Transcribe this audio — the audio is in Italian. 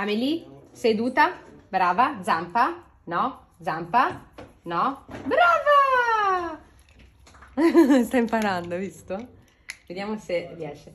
Amelie, seduta, brava, zampa, no, zampa, no, brava! Sta imparando, visto? Vediamo se riesce.